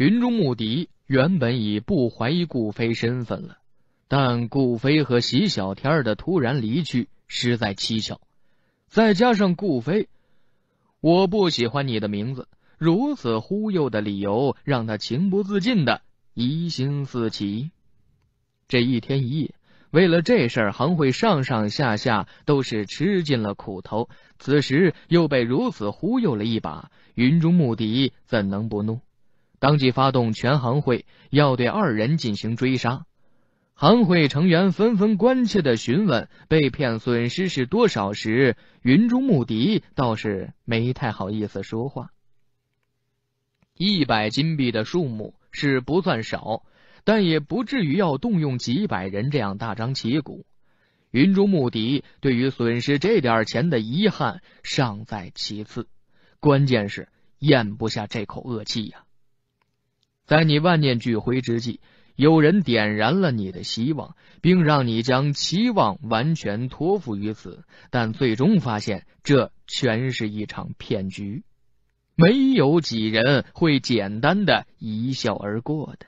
云中牧笛原本已不怀疑顾飞身份了，但顾飞和席小天的突然离去实在蹊跷，再加上顾飞，我不喜欢你的名字，如此忽悠的理由让他情不自禁的疑心四起。这一天一夜，为了这事，行会上上下下都是吃尽了苦头，此时又被如此忽悠了一把，云中牧笛怎能不怒？当即发动全行会，要对二人进行追杀。行会成员纷纷关切地询问被骗损失是多少时，云中穆笛倒是没太好意思说话。一百金币的数目是不算少，但也不至于要动用几百人这样大张旗鼓。云中穆笛对于损失这点钱的遗憾尚在其次，关键是咽不下这口恶气呀。在你万念俱灰之际，有人点燃了你的希望，并让你将期望完全托付于此，但最终发现这全是一场骗局。没有几人会简单的一笑而过的。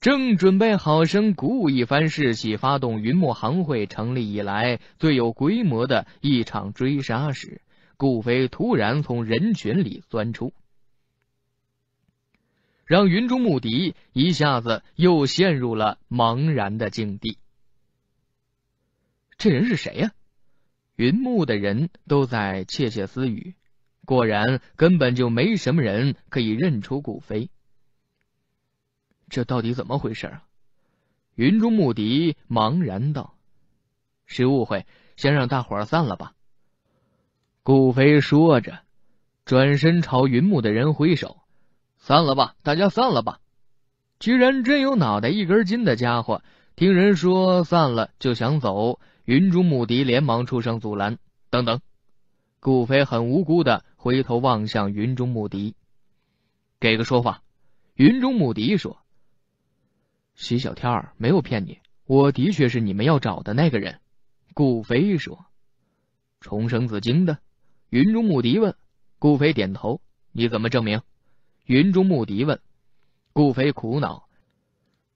正准备好生鼓舞一番士气，发动云墨行会成立以来最有规模的一场追杀时，顾飞突然从人群里钻出。让云中慕笛一下子又陷入了茫然的境地。这人是谁呀？云木的人都在窃窃私语。果然，根本就没什么人可以认出顾飞。这到底怎么回事啊？云中慕笛茫然道：“是误会，先让大伙儿散了吧。”顾飞说着，转身朝云木的人挥手。散了吧，大家散了吧！居然真有脑袋一根筋的家伙，听人说散了就想走。云中牧笛连忙出声阻拦：“等等！”顾飞很无辜的回头望向云中牧笛，给个说法。云中牧笛说：“徐小天儿没有骗你，我的确是你们要找的那个人。”顾飞说：“重生紫金的？”云中牧笛问。顾飞点头：“你怎么证明？”云中牧笛问：“顾飞苦恼。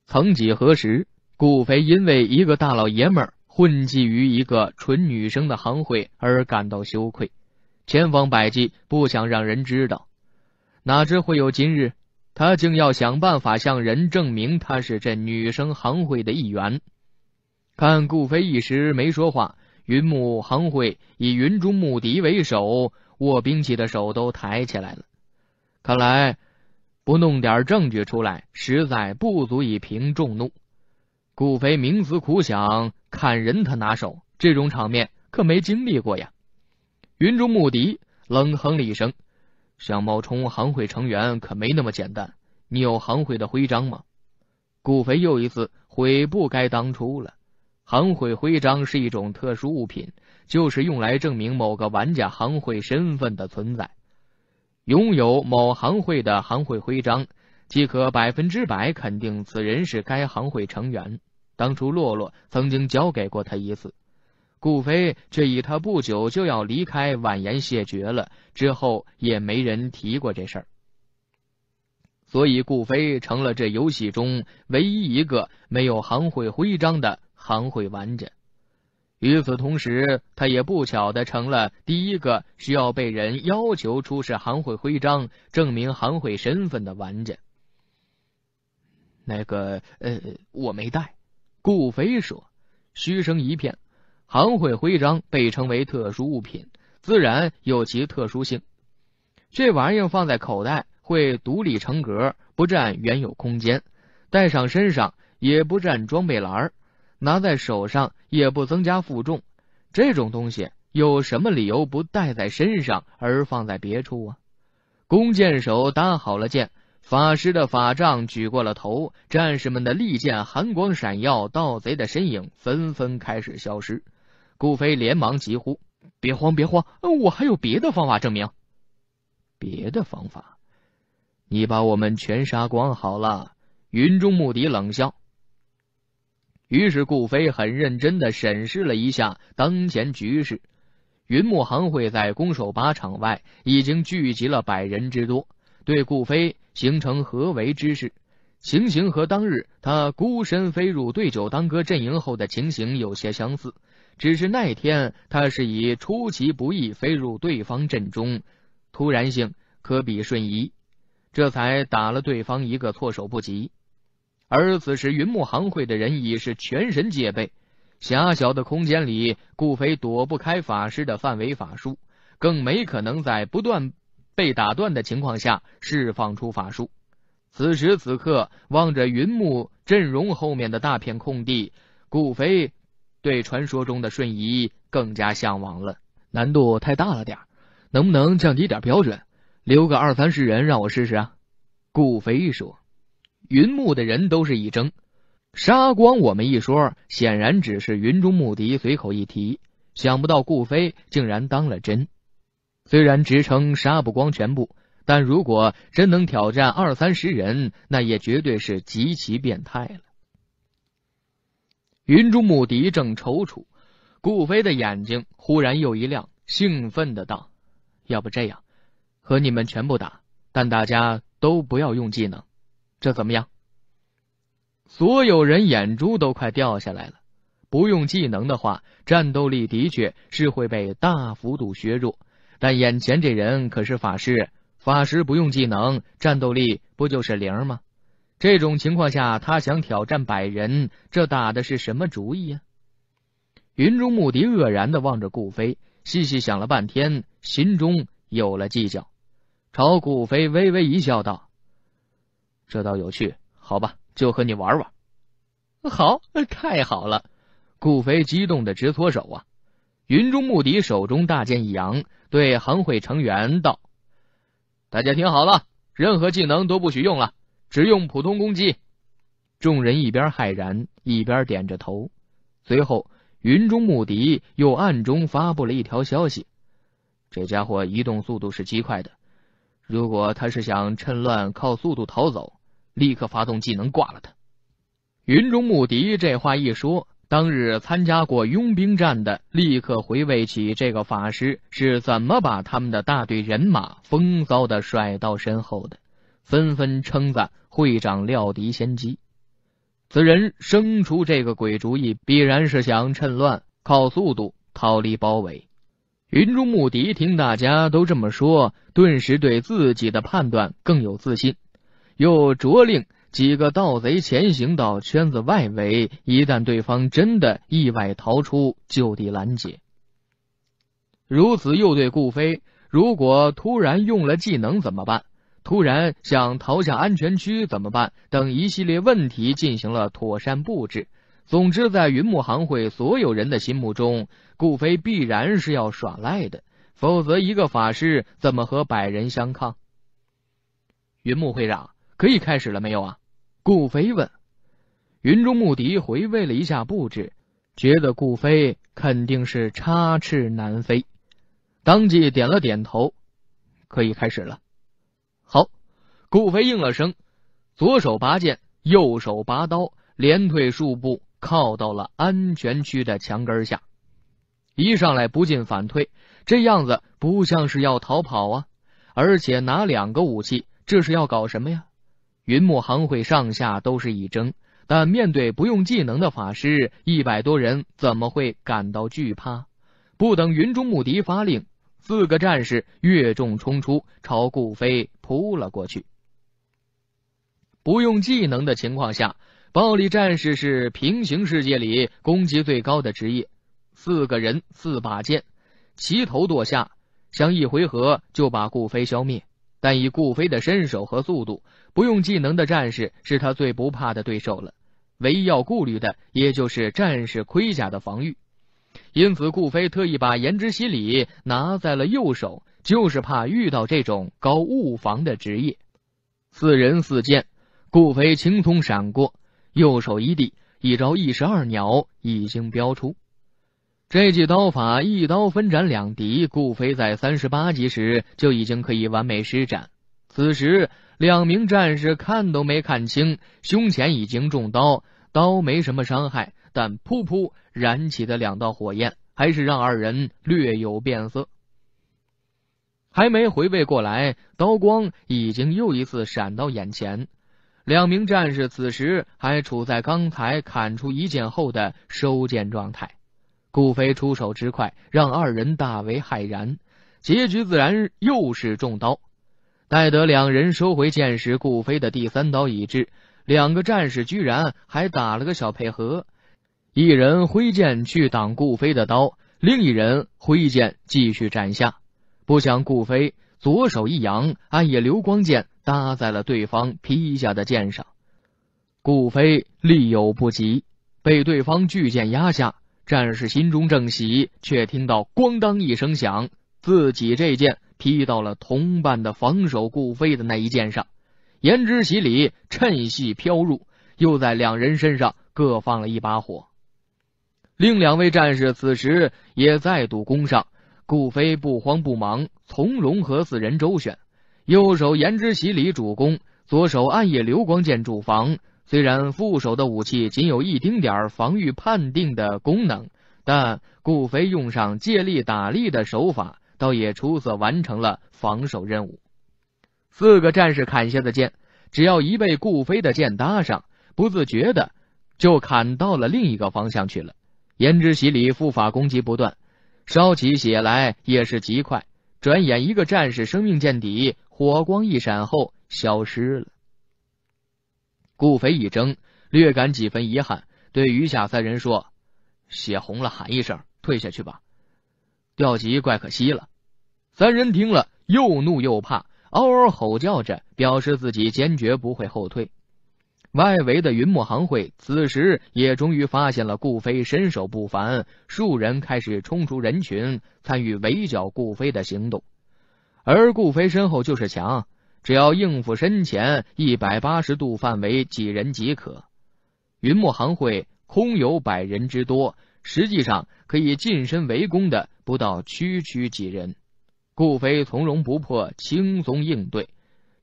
曾几何时，顾飞因为一个大老爷们混迹于一个纯女生的行会而感到羞愧，千方百计不想让人知道。哪知会有今日，他竟要想办法向人证明他是这女生行会的一员。”看顾飞一时没说话，云木行会以云中牧笛为首，握兵器的手都抬起来了。看来，不弄点证据出来，实在不足以平众怒。顾飞冥思苦想，砍人他拿手，这种场面可没经历过呀。云中牧笛冷哼了一声：“想冒充行会成员，可没那么简单。你有行会的徽章吗？”顾飞又一次悔不该当初了。行会徽章是一种特殊物品，就是用来证明某个玩家行会身份的存在。拥有某行会的行会徽章，即可百分之百肯定此人是该行会成员。当初洛洛曾经交给过他一次，顾飞却以他不久就要离开婉言谢绝了。之后也没人提过这事儿，所以顾飞成了这游戏中唯一一个没有行会徽章的行会玩家。与此同时，他也不巧的成了第一个需要被人要求出示行会徽章证明行会身份的玩家。那个呃，我没带。顾飞说。嘘声一片。行会徽章被称为特殊物品，自然有其特殊性。这玩意放在口袋会独立成格，不占原有空间；带上身上也不占装备栏。拿在手上也不增加负重，这种东西有什么理由不带在身上而放在别处啊？弓箭手搭好了箭，法师的法杖举过了头，战士们的利剑寒光闪耀，盗贼的身影纷纷开始消失。顾飞连忙急呼：“别慌，别慌，我还有别的方法证明。”“别的方法？你把我们全杀光好了。”云中牧笛冷笑。于是，顾飞很认真的审视了一下当前局势。云木行会在攻守靶场外已经聚集了百人之多，对顾飞形成合围之势。情形和当日他孤身飞入对酒当歌阵营后的情形有些相似，只是那天他是以出其不意飞入对方阵中，突然性可比瞬移，这才打了对方一个措手不及。而此时，云木行会的人已是全神戒备。狭小的空间里，顾飞躲不开法师的范围法术，更没可能在不断被打断的情况下释放出法术。此时此刻，望着云木阵容后面的大片空地，顾飞对传说中的瞬移更加向往了。难度太大了点能不能降低点标准，留个二三十人让我试试啊？顾飞说。云木的人都是一怔，“杀光我们一说，显然只是云中牧笛随口一提。想不到顾飞竟然当了真。虽然职称杀不光全部，但如果真能挑战二三十人，那也绝对是极其变态了。”云中牧笛正踌躇，顾飞的眼睛忽然又一亮，兴奋的道：“要不这样，和你们全部打，但大家都不要用技能。”这怎么样？所有人眼珠都快掉下来了。不用技能的话，战斗力的确是会被大幅度削弱。但眼前这人可是法师，法师不用技能，战斗力不就是零吗？这种情况下，他想挑战百人，这打的是什么主意呀？云中牧笛愕然的望着顾飞，细细想了半天，心中有了计较，朝顾飞微微一笑，道。这倒有趣，好吧，就和你玩玩。好，太好了！顾飞激动的直搓手啊！云中木笛手中大剑一扬，对行会成员道：“大家听好了，任何技能都不许用了，只用普通攻击。”众人一边骇然，一边点着头。随后，云中木笛又暗中发布了一条消息：“这家伙移动速度是极快的，如果他是想趁乱靠速度逃走。”立刻发动技能，挂了他！云中木笛这话一说，当日参加过佣兵战的立刻回味起这个法师是怎么把他们的大队人马风骚的甩到身后的，纷纷称赞会长料敌先机。此人生出这个鬼主意，必然是想趁乱靠速度逃离包围。云中木笛听大家都这么说，顿时对自己的判断更有自信。又着令几个盗贼前行到圈子外围，一旦对方真的意外逃出，就地拦截。如此又对顾飞，如果突然用了技能怎么办？突然想逃下安全区怎么办？等一系列问题进行了妥善布置。总之，在云木行会所有人的心目中，顾飞必然是要耍赖的，否则一个法师怎么和百人相抗？云木会长。可以开始了没有啊？顾飞问。云中慕笛回味了一下布置，觉得顾飞肯定是插翅难飞，当即点了点头。可以开始了。好，顾飞应了声，左手拔剑，右手拔刀，连退数步，靠到了安全区的墙根下。一上来不进反退，这样子不像是要逃跑啊！而且拿两个武器，这是要搞什么呀？云木行会上下都是一怔，但面对不用技能的法师，一百多人怎么会感到惧怕？不等云中牧笛发令，四个战士越众冲出，朝顾飞扑了过去。不用技能的情况下，暴力战士是平行世界里攻击最高的职业。四个人，四把剑，齐头剁下，想一回合就把顾飞消灭。但以顾飞的身手和速度，不用技能的战士是他最不怕的对手了。唯一要顾虑的，也就是战士盔甲的防御。因此，顾飞特意把言之洗礼拿在了右手，就是怕遇到这种高物防的职业。四人四剑，顾飞轻松闪过，右手一递，一招一石二鸟已经标出。这记刀法，一刀分斩两敌。顾飞在三十八级时就已经可以完美施展。此时，两名战士看都没看清，胸前已经中刀，刀没什么伤害，但噗噗燃起的两道火焰，还是让二人略有变色。还没回味过来，刀光已经又一次闪到眼前。两名战士此时还处在刚才砍出一剑后的收剑状态。顾飞出手之快，让二人大为骇然，结局自然又是中刀。待得两人收回剑时，顾飞的第三刀已至，两个战士居然还打了个小配合，一人挥剑去挡顾飞的刀，另一人挥剑继续斩下。不想顾飞左手一扬，暗夜流光剑搭在了对方劈下的剑上，顾飞力有不及，被对方巨剑压下。战士心中正喜，却听到“咣当”一声响，自己这剑劈到了同伴的防守顾飞的那一剑上。言之洗礼趁隙飘入，又在两人身上各放了一把火。另两位战士此时也再度攻上，顾飞不慌不忙，从容和四人周旋，右手言之洗礼主攻，左手暗夜流光剑主防。虽然副手的武器仅有一丁点防御判定的功能，但顾飞用上借力打力的手法，倒也出色完成了防守任务。四个战士砍下的剑，只要一被顾飞的剑搭上，不自觉的就砍到了另一个方向去了。言之喜理，护法攻击不断，烧起血来也是极快。转眼一个战士生命见底，火光一闪后消失了。顾飞一怔，略感几分遗憾，对余下三人说：“血红了，喊一声，退下去吧，掉级怪可惜了。”三人听了，又怒又怕，嗷嗷吼叫着，表示自己坚决不会后退。外围的云墨行会此时也终于发现了顾飞身手不凡，数人开始冲出人群，参与围剿顾飞的行动。而顾飞身后就是墙。只要应付身前一百八十度范围几人即可。云木行会空有百人之多，实际上可以近身围攻的不到区区几人。顾飞从容不迫，轻松应对。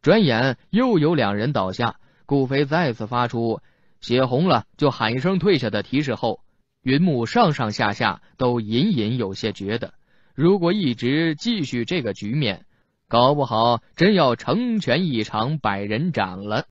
转眼又有两人倒下，顾飞再次发出“血红了就喊一声退下的提示”。后，云木上上下下都隐隐有些觉得，如果一直继续这个局面。搞不好真要成全一场百人斩了。